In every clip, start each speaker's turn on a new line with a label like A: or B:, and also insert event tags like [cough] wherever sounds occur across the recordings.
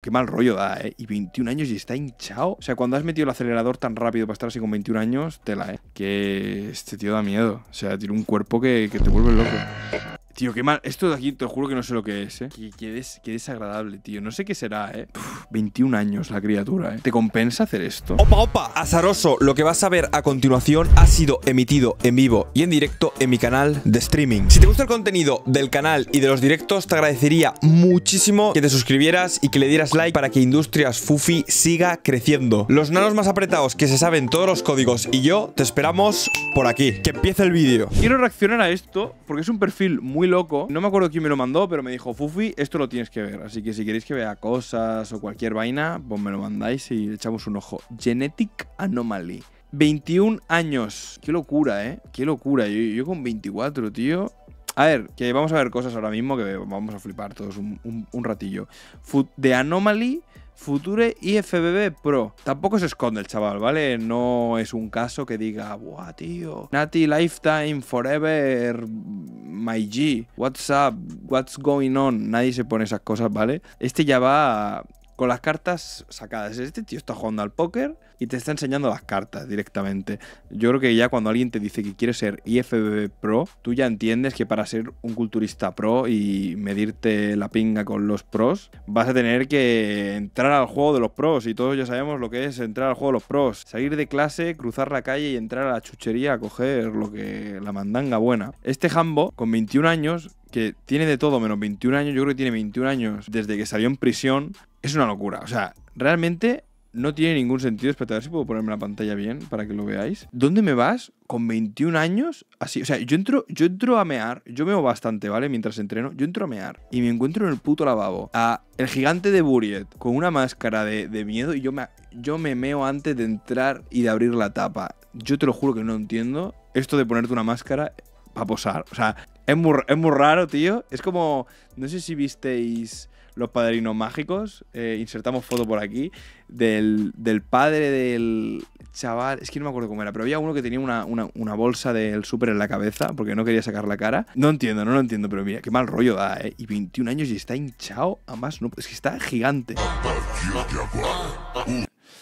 A: Qué mal rollo da, ¿eh? Y 21 años y está hinchado. O sea, cuando has metido el acelerador tan rápido para estar así con 21 años, tela, ¿eh? Que este tío da miedo. O sea, tiene un cuerpo que, que te vuelve loco. Tío, qué mal. Esto de aquí te juro que no sé lo que es, ¿eh? Qué, desagradable, tío. No sé qué será, ¿eh? 21 años la criatura, ¿eh? ¿Te compensa hacer esto? Opa, opa, azaroso. Lo que vas a ver a continuación ha sido emitido en vivo y en directo en mi canal de streaming. Si te gusta el contenido del canal y de los directos, te agradecería muchísimo que te suscribieras y que le dieras like para que Industrias Fufi siga creciendo. Los nanos más apretados que se saben todos los códigos y yo te esperamos por aquí. Que empiece el vídeo. Quiero reaccionar a esto porque es un perfil muy loco. No me acuerdo quién me lo mandó, pero me dijo, Fufi, esto lo tienes que ver. Así que si queréis que vea cosas o cualquier vaina, pues me lo mandáis y echamos un ojo. Genetic Anomaly. 21 años. Qué locura, ¿eh? Qué locura. Yo, yo con 24, tío. A ver, que vamos a ver cosas ahora mismo que vamos a flipar todos un, ratillo. Food The Anomaly Future IFBB Pro. Tampoco se esconde el chaval, ¿vale? No es un caso que diga, buah, tío, Nati Lifetime Forever, my G, what's up, what's going on. Nadie se pone esas cosas, ¿vale? Este ya va con las cartas sacadas. Este tío está jugando al póker y te está enseñando las cartas directamente. Yo creo que ya cuando alguien te dice que quiere ser IFBB Pro, tú ya entiendes que para ser un culturista pro y medirte la pinga con los pros, vas a tener que entrar al juego de los pros y todos ya sabemos lo que es entrar al juego de los pros. Salir de clase, cruzar la calle y entrar a la chuchería a coger lo que la mandanga buena. Este jambo, con 21 años, que tiene de todo menos 21 años, yo creo que tiene 21 años desde que salió en prisión, es una locura. O sea, realmente no tiene ningún sentido. Espera, a ver si puedo ponerme la pantalla bien para que lo veáis. ¿Dónde me vas con 21 años? Así, o sea, yo entro, yo entro a mear, yo meo bastante, ¿vale? Mientras entreno, yo entro a mear y me encuentro en el puto lavabo a el gigante de Buriet con una máscara de, miedo y yo me, yo meo antes de entrar y de abrir la tapa. Yo te lo juro que no entiendo esto de ponerte una máscara para posar. O sea, es es muy raro, tío. Es como, no sé si visteis los padrinos mágicos. Eh, insertamos foto por aquí. Del, padre del chaval. Es que no me acuerdo cómo era, pero había uno que tenía una, una, bolsa del súper en la cabeza porque no quería sacar la cara. No entiendo, no lo entiendo, pero mira, qué mal rollo da, ¿eh? Y 21 años y está hinchado. Además, no, es que está gigante.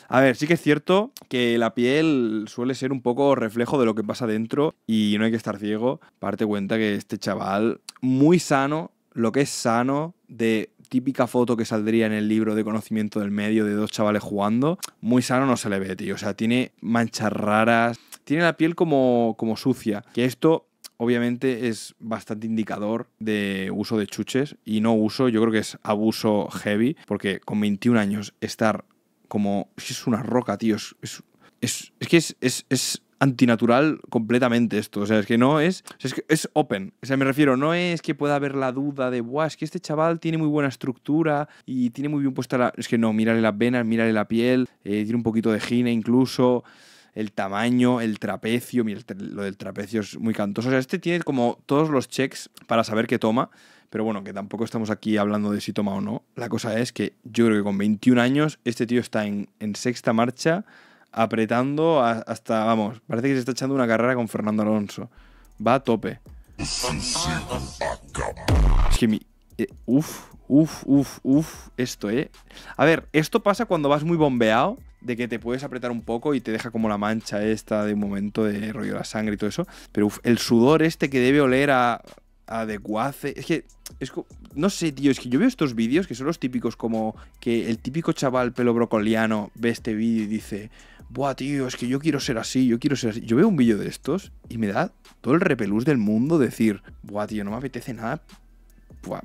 A: A ver, sí que es cierto que la piel suele ser un poco reflejo de lo que pasa dentro y no hay que estar ciego. Parte cuenta que este chaval, muy sano, lo que es sano de típica foto que saldría en el libro de conocimiento del medio de dos chavales jugando, muy sano no se le ve, tío. O sea, tiene manchas raras, tiene la piel como, como sucia, que esto obviamente es bastante indicador de uso de chuches y no uso, yo creo que es abuso heavy, porque con 21 años estar como... Es una roca, tío, es, es, es que es, es antinatural completamente esto. O sea, es que no es. es, que es open. O sea, me refiero, no es que pueda haber la duda de, guau, es que este chaval tiene muy buena estructura y tiene muy bien puesta la. Es que no, mírale las venas, mírale la piel, eh, tiene un poquito de gine incluso. El tamaño, el trapecio, lo del trapecio es muy cantoso. O sea, este tiene como todos los checks para saber qué toma, pero bueno, que tampoco estamos aquí hablando de si toma o no. La cosa es que yo creo que con 21 años este tío está en, en sexta marcha, apretando hasta, vamos, parece que se está echando una carrera con Fernando Alonso. Va a tope. Es que mi... Eh, uf, uf, uf, uf, esto, ¿eh? A ver, esto pasa cuando vas muy bombeado, de que te puedes apretar un poco y te deja como la mancha esta de un momento de rollo de la sangre y todo eso. Pero uf, el sudor este que debe oler a, a Es que, es no sé, tío, es que yo veo estos vídeos que son los típicos como que el típico chaval pelo brocoliano ve este vídeo y dice buah, tío, es que yo quiero ser así, yo quiero ser así. Yo veo un vídeo de estos y me da todo el repelús del mundo decir, buah, tío, no me apetece nada.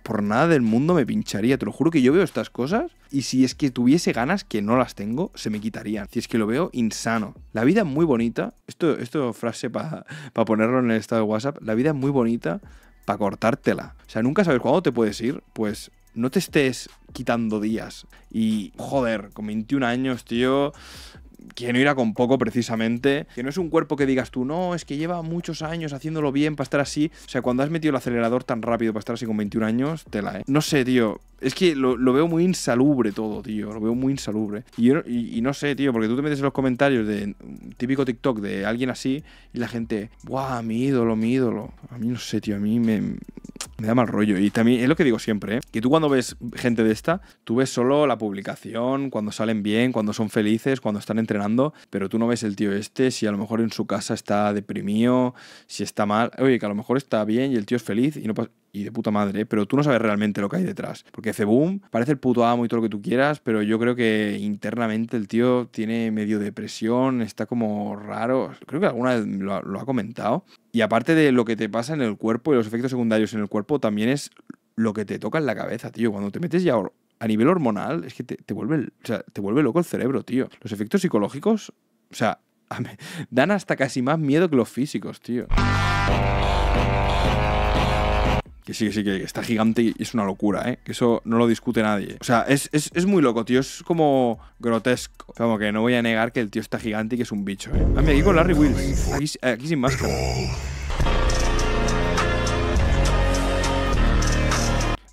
A: por nada del mundo me pincharía, te lo juro que yo veo estas cosas y si es que tuviese ganas que no las tengo, se me quitarían. Si es que lo veo insano. La vida es muy bonita, esto, esto frase para ponerlo en el estado de WhatsApp, la vida es muy bonita para cortártela. O sea, nunca sabes cuándo te puedes ir, pues no te estés quitando días. Y, joder, con 21 años, tío, quiero ir a con poco precisamente, que no es un cuerpo que digas tú, no, es que lleva muchos años haciéndolo bien para estar así, o sea, cuando has metido el acelerador tan rápido para estar así con 21 años, tela, ¿eh? No sé, tío, es que lo, veo muy insalubre todo, tío, lo veo muy insalubre. Y, no sé, tío, porque tú te metes en los comentarios de un mm, típico TikTok de alguien así y la gente, ¡guau, mi ídolo, mi ídolo! A mí no sé, tío, a mí me, me da mal rollo. Y también es lo que digo siempre, ¿eh? que tú cuando ves gente de esta, tú ves solo la publicación, cuando salen bien, cuando son felices, cuando están en entrenando, pero tú no ves el tío este, si a lo mejor en su casa está deprimido, si está mal, oye, que a lo mejor está bien y el tío es feliz y no y de puta madre, ¿eh? pero tú no sabes realmente lo que hay detrás. Porque hace boom, parece el puto amo y todo lo que tú quieras, pero yo creo que internamente el tío tiene medio depresión, está como raro. Creo que alguna vez lo ha, lo ha comentado. Y aparte de lo que te pasa en el cuerpo y los efectos secundarios en el cuerpo, también es lo que te toca en la cabeza, tío. Cuando te metes ya a nivel hormonal, es que te, vuelve, te vuelve loco el cerebro, tío. Los efectos psicológicos, o sea, [laughs] dan hasta casi más miedo que los físicos, tío. Que sí, que sí, que está gigante y es una locura, ¿eh? Que eso no lo discute nadie. O sea, es, muy loco, tío. Es como grotesco. Como que no voy a negar que el tío está gigante y que es un bicho, ¿eh? aquí con Larry Wills. aquí sin máscara.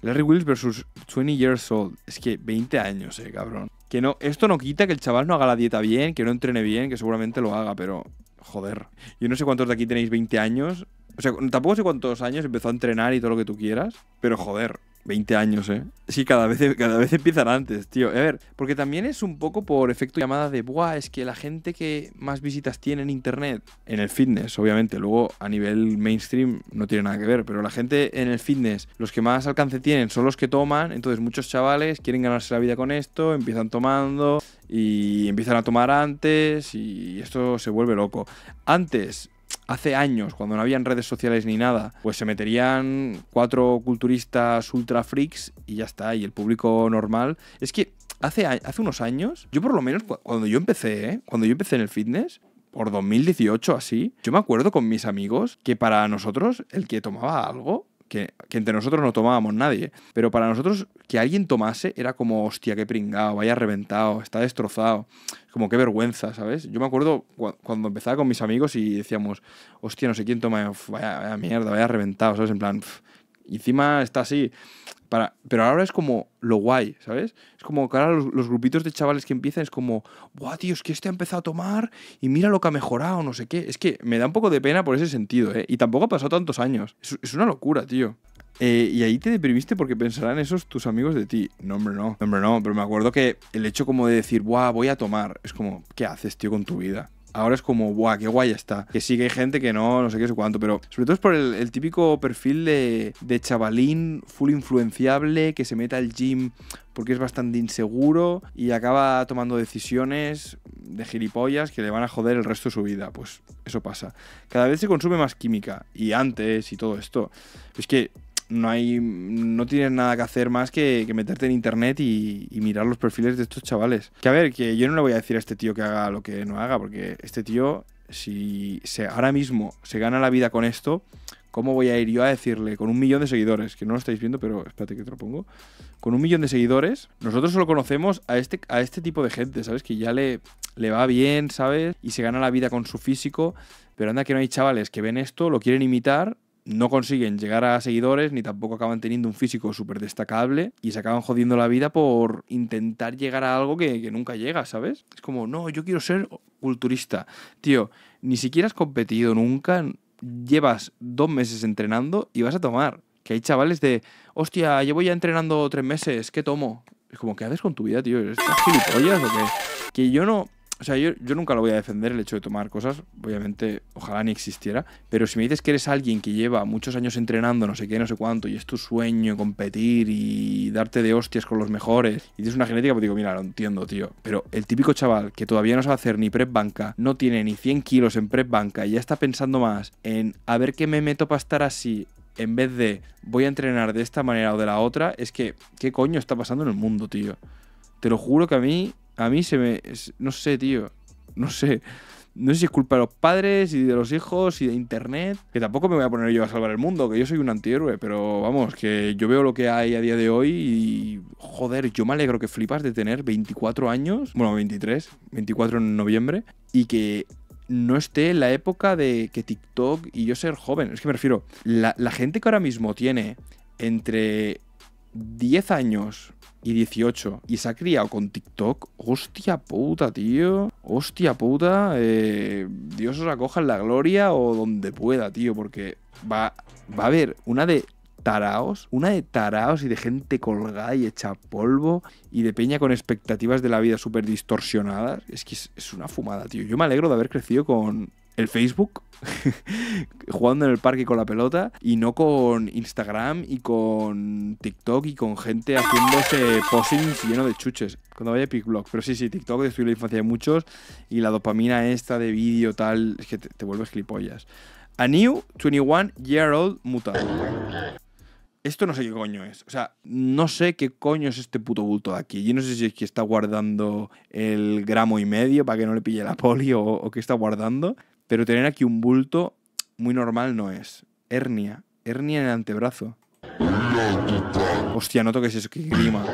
A: Larry Wills versus 20 Years Old. Es que 20 años, eh, cabrón. Que no, esto no quita que el chaval no haga la dieta bien, que no entrene bien, que seguramente lo haga, pero joder. Yo no sé cuántos de aquí tenéis 20 años. O sea, tampoco sé cuántos años empezó a entrenar y todo lo que tú quieras, pero joder, 20 años, ¿eh? Sí, cada vez, cada vez empiezan antes, tío. A ver, porque también es un poco por efecto llamada de, buah, es que la gente que más visitas tiene en Internet, en el fitness, obviamente, luego a nivel mainstream no tiene nada que ver, pero la gente en el fitness, los que más alcance tienen son los que toman, entonces muchos chavales quieren ganarse la vida con esto, empiezan tomando y empiezan a tomar antes y esto se vuelve loco. Antes hace años, cuando no habían redes sociales ni nada, pues se meterían cuatro culturistas ultra freaks y ya está, y el público normal. Es que hace, hace unos años, yo por lo menos cuando yo empecé, ¿eh? cuando yo empecé en el fitness, por 2018 así, yo me acuerdo con mis amigos que para nosotros el que tomaba algo que, entre nosotros no tomábamos nadie. Pero para nosotros que alguien tomase era como, hostia, qué pringado, vaya reventado, está destrozado. Como qué vergüenza, ¿sabes? Yo me acuerdo cuando empezaba con mis amigos y decíamos, hostia, no sé quién toma, vaya, vaya mierda, vaya reventado, ¿sabes? En plan, encima está así pero ahora es como lo guay, ¿sabes? Es como que ahora los, grupitos de chavales que empiezan es como, ¡buah, tío! Es que este ha empezado a tomar y mira lo que ha mejorado, no sé qué. Es que me da un poco de pena por ese sentido, ¿eh? Y tampoco ha pasado tantos años. Es, una locura, tío. Eh, y ahí te deprimiste porque pensarán esos tus amigos de ti. No, hombre, no. No, no. Pero me acuerdo que el hecho como de decir, ¡buah, voy a tomar! Es como, ¿qué haces, tío, con tu vida? ahora es como, ¡buah, qué guay está! Que sí que hay gente que no, no sé qué, sé cuánto, pero sobre todo es por el, típico perfil de, de chavalín full influenciable que se mete al gym porque es bastante inseguro y acaba tomando decisiones de gilipollas que le van a joder el resto de su vida. Pues eso pasa. Cada vez se consume más química y antes y todo esto. Es que no hay no tienes nada que hacer más que, meterte en internet y, mirar los perfiles de estos chavales. Que a ver, que yo no le voy a decir a este tío que haga lo que no haga, porque este tío, si se, ahora mismo se gana la vida con esto, ¿cómo voy a ir yo a decirle con un millón de seguidores, que no lo estáis viendo, pero espérate que te lo pongo, con un millón de seguidores, nosotros solo conocemos a este, a este tipo de gente, ¿sabes? Que ya le, le va bien, ¿sabes? Y se gana la vida con su físico, pero anda que no hay chavales que ven esto, lo quieren imitar no consiguen llegar a seguidores ni tampoco acaban teniendo un físico súper destacable y se acaban jodiendo la vida por intentar llegar a algo que, nunca llega, ¿sabes? Es como, no, yo quiero ser culturista. Tío, ni siquiera has competido nunca, llevas dos meses entrenando y vas a tomar. Que hay chavales de, hostia, llevo ya entrenando tres meses, ¿qué tomo? Es como, ¿qué haces con tu vida, tío? ¿Estás gilipollas o Que yo no, o sea, yo, nunca lo voy a defender el hecho de tomar cosas, obviamente, ojalá ni existiera, pero si me dices que eres alguien que lleva muchos años entrenando, no sé qué, no sé cuánto, y es tu sueño competir y darte de hostias con los mejores, y tienes una genética, pues digo, mira, lo entiendo, tío, pero el típico chaval que todavía no sabe hacer ni prep banca, no tiene ni 100 kilos en prep banca y ya está pensando más en a ver qué me meto para estar así, en vez de voy a entrenar de esta manera o de la otra, es que, ¿qué coño está pasando en el mundo, tío? Te lo juro que a mí a mí se me. No sé, tío. No sé. No sé si es culpa de los padres y de los hijos y de internet. Que tampoco me voy a poner yo a salvar el mundo, que yo soy un antihéroe. Pero vamos, que yo veo lo que hay a día de hoy y. Joder, yo me alegro que flipas de tener 24 años. Bueno, 23. 24 en noviembre. Y que no esté la época de que TikTok y yo ser joven. Es que me refiero. La, la gente que ahora mismo tiene entre 10 años y 18 y se ha criado con TikTok, hostia puta, tío. Hostia puta, eh, Dios os acoja en la gloria o donde pueda, tío, porque va, va a haber una de taraos, una de taraos y de gente colgada y hecha polvo y de peña con expectativas de la vida súper distorsionadas. Es que es una fumada, tío. Yo me alegro de haber crecido con, el Facebook, [laughs] jugando en el parque con la pelota y no con Instagram y con TikTok y con gente haciéndose postings lleno de chuches. Cuando vaya a Blog. Pero sí, sí, TikTok destruye la infancia de muchos y la dopamina esta de vídeo tal es que te, vuelves clipollas. A new 21 year old muta. Esto no sé qué coño es. O sea, no sé qué coño es este puto bulto de aquí. Yo no sé si es que está guardando el gramo y medio para que no le pille la poli o, o qué está guardando. Pero tener aquí un bulto muy normal no es. Hernia. Hernia en el antebrazo. Hostia, no toques eso, qué clima.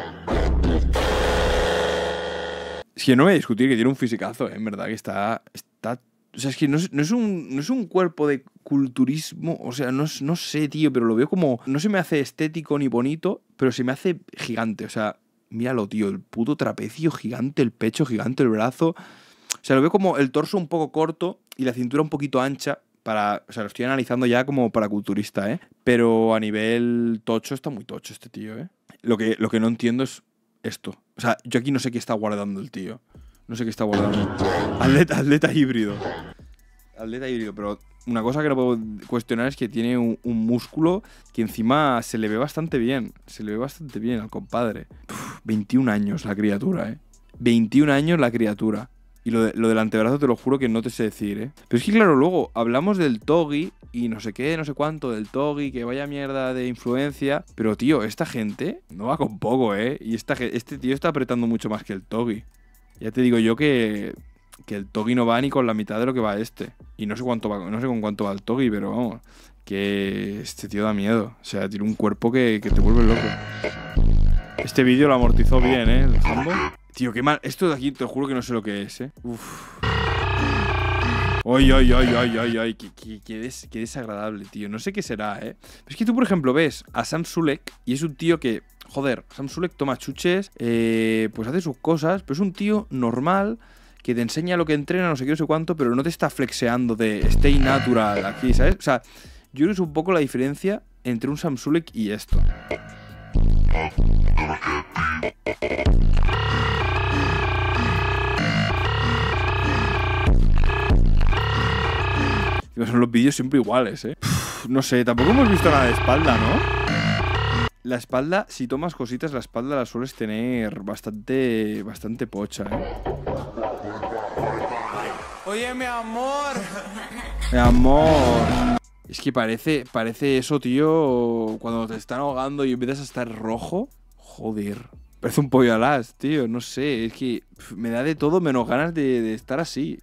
A: Es que no voy a discutir que tiene un fisicazo, ¿eh? en verdad, que está, está o sea, es que no es, un, cuerpo de culturismo. O sea, no, no sé, tío, pero lo veo como. No se me hace estético ni bonito, pero se me hace gigante. O sea, míralo, tío. El puto trapecio gigante, el pecho gigante, el brazo. O sea, lo veo como el torso un poco corto, y la cintura un poquito ancha. Para, o sea, lo estoy analizando ya como para culturista, ¿eh? Pero a nivel tocho está muy tocho este tío, ¿eh? Lo que, lo que no entiendo es esto. O sea, yo aquí no sé qué está guardando el tío. No sé qué está guardando. Atleta, atleta híbrido. Atleta híbrido, pero una cosa que no puedo cuestionar es que tiene un, músculo que encima se le ve bastante bien. Se le ve bastante bien al compadre. 21 años la criatura, ¿eh? 21 años la criatura. Y lo, lo, del antebrazo te lo juro que no te sé decir, ¿eh? Pero es que, claro, luego hablamos del togi y no sé qué, no sé cuánto, del togi, que vaya mierda de influencia. Pero, tío, esta gente no va con poco, ¿eh? Y esta, este tío está apretando mucho más que el togi. Ya te digo yo que, que el togi no va ni con la mitad de lo que va este. Y no sé, cuánto va, no sé con cuánto va el togi, pero vamos, que este tío da miedo. O sea, tiene un cuerpo que, te vuelve loco. Este vídeo lo amortizó bien, ¿eh? El Tío, qué mal. Esto de aquí te juro que no sé lo que es, ¿eh? Uf. Ay, ay, ay, ay, ay, ay, qué, desagradable, tío. No sé qué será, ¿eh? es que tú, por ejemplo, ves a Sam Sulek y es un tío que, joder, Sam Sulek toma chuches, eh, pues hace sus cosas, pero es un tío normal que te enseña lo que entrena, no sé qué, no sé cuánto, pero no te está flexeando de stay natural aquí, ¿sabes? O sea, yo creo que es un poco la diferencia entre un Sam y esto. Son los vídeos siempre iguales, ¿eh? no sé, tampoco hemos visto nada de espalda, ¿no? La espalda, si tomas cositas, la espalda la sueles tener bastante, bastante pocha, ¿eh? Oye, mi amor. Mi amor. Es que parece, parece eso, tío, cuando te están ahogando y empiezas a estar rojo. Joder. Parece un pollo alas, tío. No sé, es que me da de todo menos ganas de, de estar así.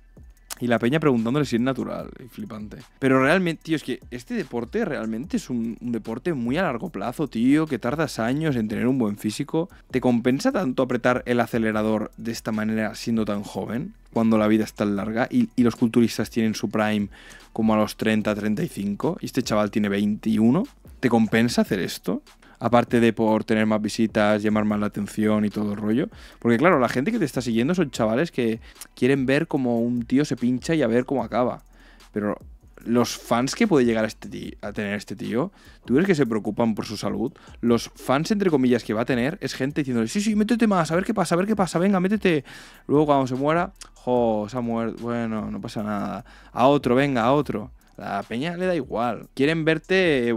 A: Y la peña preguntándole si es natural. Y flipante. Pero realmente, tío, es que este deporte realmente es un, deporte muy a largo plazo, tío, que tardas años en tener un buen físico. ¿Te compensa tanto apretar el acelerador de esta manera siendo tan joven? Cuando la vida es tan larga y, y los culturistas tienen su prime como a los 30, 35 y este chaval tiene 21. ¿Te compensa hacer esto? aparte de por tener más visitas, llamar más la atención y todo el rollo. Porque claro, la gente que te está siguiendo son chavales que quieren ver como un tío se pincha y a ver cómo acaba. Pero los fans que puede llegar a, este tener este tío, tú eres que se preocupan por su salud. Los fans, entre comillas, que va a tener es gente diciéndole, sí, sí, métete más, a ver qué pasa, a ver qué pasa, venga, métete. Luego cuando se muera, jo, se ha muerto, bueno, no pasa nada. A otro, venga, a otro. La peña le da igual. Quieren verte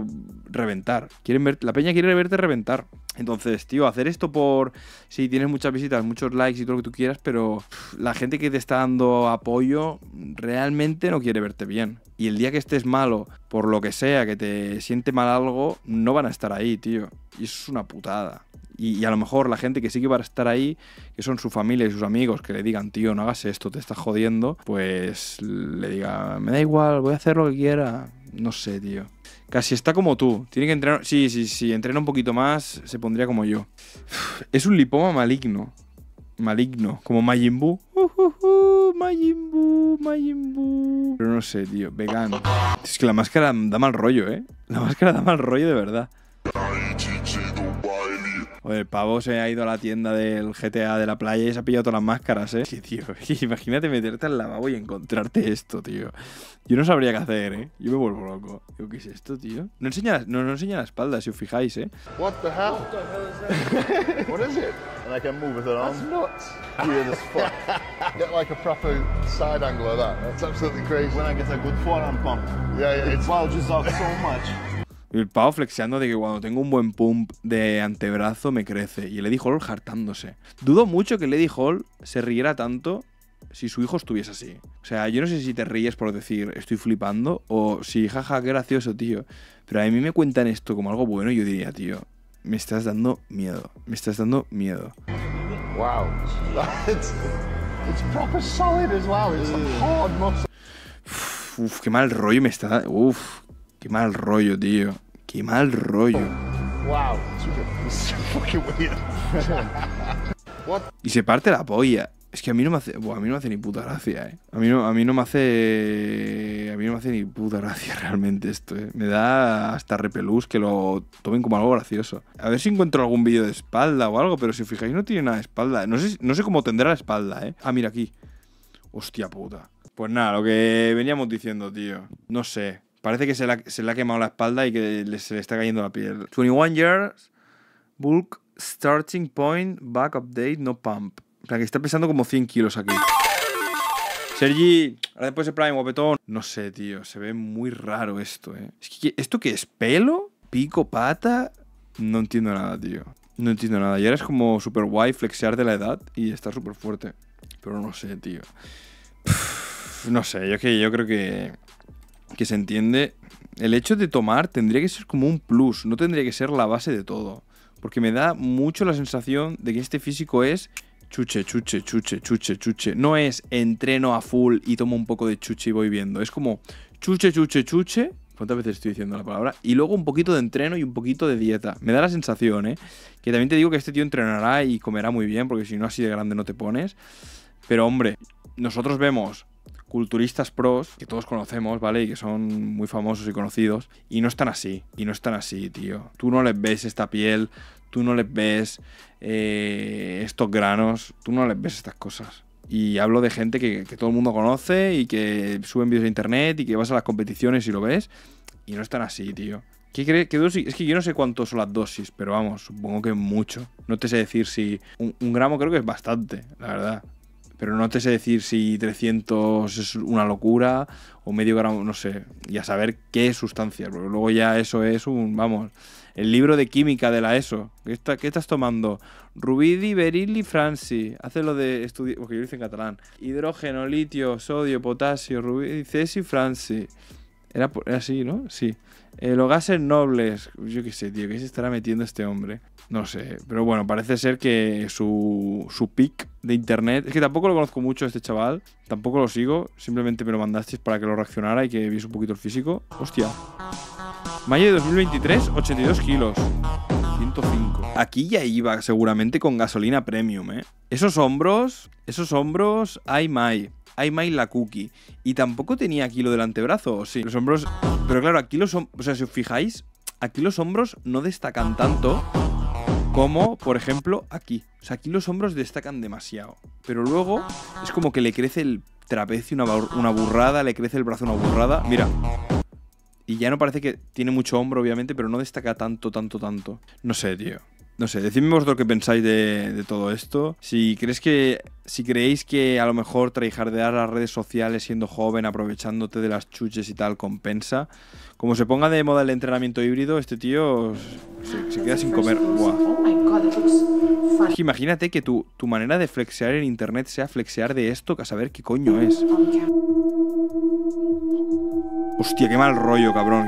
A: reventar. Quieren ver... La peña quiere verte reventar. Entonces, tío, hacer esto por. Si tienes muchas visitas, muchos likes y todo lo que tú quieras, pero la gente que te está dando apoyo realmente no quiere verte bien. Y el día que estés malo, por lo que sea, que te siente mal algo, no van a estar ahí, tío. Y eso es una putada. Y, a lo mejor la gente que sí que va a estar ahí, que son su familia y sus amigos, que le digan, tío, no hagas esto, te estás jodiendo, pues le diga, me da igual, voy a hacer lo que quiera. No sé, tío. Casi está como tú. Tiene que entrenar. Sí, sí, sí. Entrena un poquito más, se pondría como yo. Es un lipoma maligno. Maligno. Como Majin Buu. Uh, uh, uh Pero no sé, tío. Vegano. Es que la máscara da mal rollo, ¿eh? La máscara da mal rollo de verdad. Oye, el pavo se ha ido a la tienda del GTA de la playa y se ha pillado todas las máscaras, ¿eh? Sí, tío, [laughs] imagínate meterte al lavabo y encontrarte esto, tío. Yo no sabría qué hacer, ¿eh? Yo me vuelvo loco. ¿qué es esto, tío? No enseña, no, enseña la espalda, si os fijáis, ¿eh? What the hell? What the hell is that? [laughs] What is it? And I can move with it on. That's nuts. [laughs] Weird as fuck. get like a proper side angle of that. That's absolutely crazy. When I get a good forearm pump. Yeah, yeah. It bulges out so much. El pavo flexiando de que cuando tengo un buen pump de antebrazo me crece. Y el Eddie Hall hartándose. Dudo mucho que el Eddie Hall se riera tanto si su hijo estuviese así. O sea, yo no sé si te ríes por decir estoy flipando o si jaja, qué gracioso, tío. Pero a mí me cuentan esto como algo bueno y yo diría, tío, me estás dando miedo. Me estás dando miedo. Wow. [laughs] It's, proper solid as It's hard muscle. Uf, qué mal rollo me está. dando. Uf, qué mal rollo, tío. Y mal rollo. [laughs] [laughs] y se parte la polla. Es que a mí no me hace, a mí no hace ni puta gracia, eh. A mí no, a mí no me hace, a mí no me hace ni puta gracia [laughs] realmente esto, eh. Me da hasta repelús que lo tomen como algo gracioso. A ver si encuentro algún vídeo de espalda o algo, pero si os fijáis no tiene nada de espalda. No sé, no sé cómo tendrá la espalda, eh. Ah, mira aquí. Hostia puta. Pues nada, lo que veníamos diciendo, tío. No sé. Parece que se le, ha quemado la espalda y que se le está cayendo la piel. 21 years, bulk, starting point, back update, no pump. O sea, que está pesando como 100 kilos aquí. Sergi, ahora después de Prime, guapetón. No sé, tío, se ve muy raro esto, ¿eh? ¿Esto qué es? ¿Pelo? ¿Pico? ¿Pata? No entiendo nada, tío. No entiendo nada. Y ahora es como súper guay flexear de la edad y estar súper fuerte. Pero no sé, tío. no sé, yo, que, yo creo que que se entiende, el hecho de tomar tendría que ser como un plus, no tendría que ser la base de todo. Porque me da mucho la sensación de que este físico es chuche, chuche, chuche, chuche, chuche. No es entreno a full y tomo un poco de chuche y voy viendo. Es como chuche, chuche, chuche. ¿Cuántas veces estoy diciendo la palabra? Y luego un poquito de entreno y un poquito de dieta. Me da la sensación, ¿eh? Que también te digo que este tío entrenará y comerá muy bien, porque si no así de grande no te pones. Pero hombre, nosotros vemos culturistas pros que todos conocemos, ¿vale? Y que son muy famosos y conocidos. Y no están así, y no están así, tío. Tú no les ves esta piel, tú no les ves eh, estos granos, tú no les ves estas cosas. Y hablo de gente que, todo el mundo conoce y que suben vídeos a internet y que vas a las competiciones y lo ves. Y no están así, tío. ¿Qué, crees? qué dosis? Es que yo no sé cuánto son las dosis, pero vamos, supongo que mucho. No te sé decir si un gramo creo que es bastante, la verdad. Pero no te sé decir si 300 es una locura o medio gramo, no sé. Y a saber qué sustancia. porque luego ya eso es un, vamos, el libro de química de la ESO. ¿Qué, qué estás tomando? Rubidi, Berilli, franci. Hace lo de estudiar, porque yo lo hice en catalán. Hidrógeno, litio, sodio, potasio, rubidi, cesi, franci. Era, era así, ¿no? Sí. Eh, los gases nobles, yo qué sé, tío, ¿qué se estará metiendo este hombre? No sé, pero bueno, parece ser que su, su pick de internet, es que tampoco lo conozco mucho este chaval, tampoco lo sigo, simplemente me lo mandasteis para que lo reaccionara y que viese un poquito el físico. Hostia. Mayo de 2023, 82 kilos. 105. Aquí ya iba seguramente con gasolina premium, ¿eh? Esos hombros, esos hombros, ay, my. I la cookie. Y tampoco tenía aquí lo del antebrazo, ¿o sí. Los hombros... Pero claro, aquí los hombros... O sea, si os fijáis, aquí los hombros no destacan tanto como, por ejemplo, aquí. O sea, aquí los hombros destacan demasiado. Pero luego es como que le crece el trapecio una, una burrada, le crece el brazo una burrada. Mira. Y ya no parece que tiene mucho hombro, obviamente, pero no destaca tanto, tanto, tanto. No sé, tío. No sé, decidme vosotros qué pensáis de, todo esto. Si crees que. Si creéis que a lo mejor Traijardear las redes sociales siendo joven, aprovechándote de las chuches y tal, compensa. Como se ponga de moda el entrenamiento híbrido, este tío se, queda sin comer. Imagínate que tu, tu manera de flexear en internet sea flexear de esto que a saber qué coño es. Hostia, qué mal rollo, cabrón.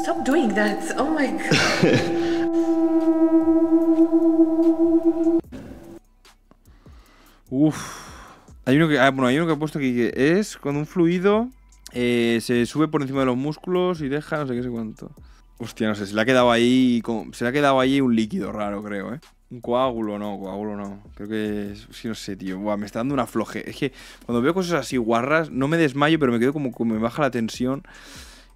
A: Stop doing that. Oh my god. [laughs] Uf. Hay uno que, ah, bueno, hay uno que ha puesto aquí que es cuando un fluido eh, se sube por encima de los músculos y deja no sé qué sé cuánto. Hostia, no sé, se le ha quedado ahí. se ha quedado un líquido raro, creo, ¿eh? Un coágulo, no, coágulo no. Creo que Sí, no sé, tío. Buah, me está dando una floje. Es que cuando veo cosas así guarras, no me desmayo, pero me quedo como que me baja la tensión.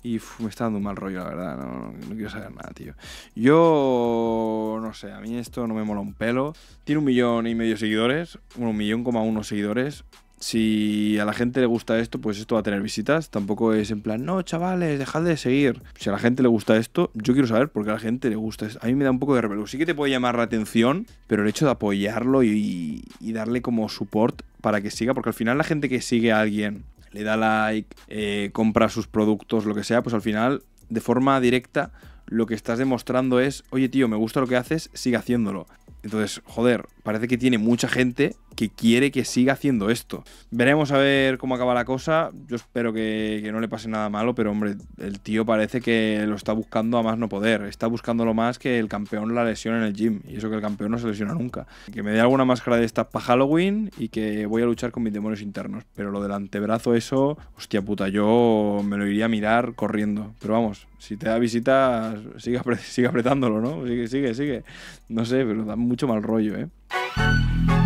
A: Y me está dando un mal rollo, la verdad. No, quiero saber nada, tío. Yo. No sé, a mí esto no me mola un pelo. Tiene un millón y medio seguidores. Bueno, un millón coma uno seguidores. Si a la gente le gusta esto, pues esto va a tener visitas. Tampoco es en plan, no, chavales, dejad de seguir. Si a la gente le gusta esto, yo quiero saber por qué a la gente le gusta esto. A mí me da un poco de revelo. Sí que te puede llamar la atención, pero el hecho de apoyarlo y, y darle como support para que siga, porque al final la gente que sigue a alguien le da like, eh, compra sus productos, lo que sea, pues al final, de forma directa, lo que estás demostrando es, oye tío, me gusta lo que haces, sigue haciéndolo. Entonces, joder, parece que tiene mucha gente que quiere que siga haciendo esto. Veremos a ver cómo acaba la cosa. Yo espero que, no le pase nada malo, pero hombre, el tío parece que lo está buscando a más no poder. Está buscándolo más que el campeón la lesión en el gym. Y eso que el campeón no se lesiona nunca. Que me dé alguna máscara de estas para Halloween y que voy a luchar con mis demonios internos. Pero lo del antebrazo, eso, hostia puta, yo me lo iría a mirar corriendo. Pero vamos, si te da visitas, sigue, sigue apretándolo, ¿no? Sigue, sigue, sigue. No sé, pero da mucho mal rollo, ¿eh? Bye.